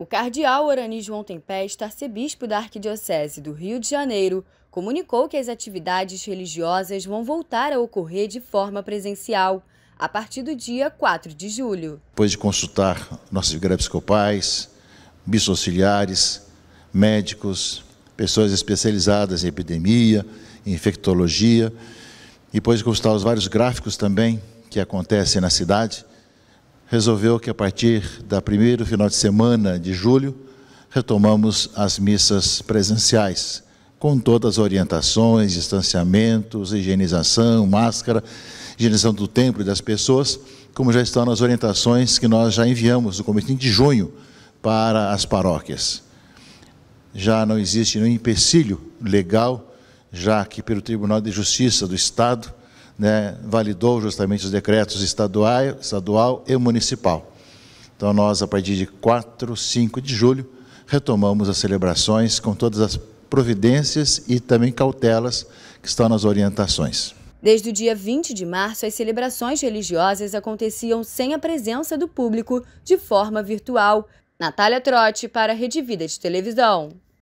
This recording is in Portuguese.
O cardeal Orani João Tempesta, arcebispo da Arquidiocese do Rio de Janeiro, comunicou que as atividades religiosas vão voltar a ocorrer de forma presencial a partir do dia 4 de julho. Depois de consultar nossos igrejas episcopais, auxiliares, médicos, pessoas especializadas em epidemia, em infectologia, e depois de consultar os vários gráficos também que acontecem na cidade, resolveu que a partir da primeiro final de semana de julho retomamos as missas presenciais, com todas as orientações, distanciamentos, higienização, máscara, higienização do templo e das pessoas, como já estão nas orientações que nós já enviamos no começo de junho para as paróquias. Já não existe nenhum empecilho legal, já que pelo Tribunal de Justiça do Estado né, validou justamente os decretos estadual, estadual e municipal. Então, nós, a partir de 4, 5 de julho, retomamos as celebrações com todas as providências e também cautelas que estão nas orientações. Desde o dia 20 de março, as celebrações religiosas aconteciam sem a presença do público, de forma virtual. Natália Trotti para a Rede Vida de Televisão.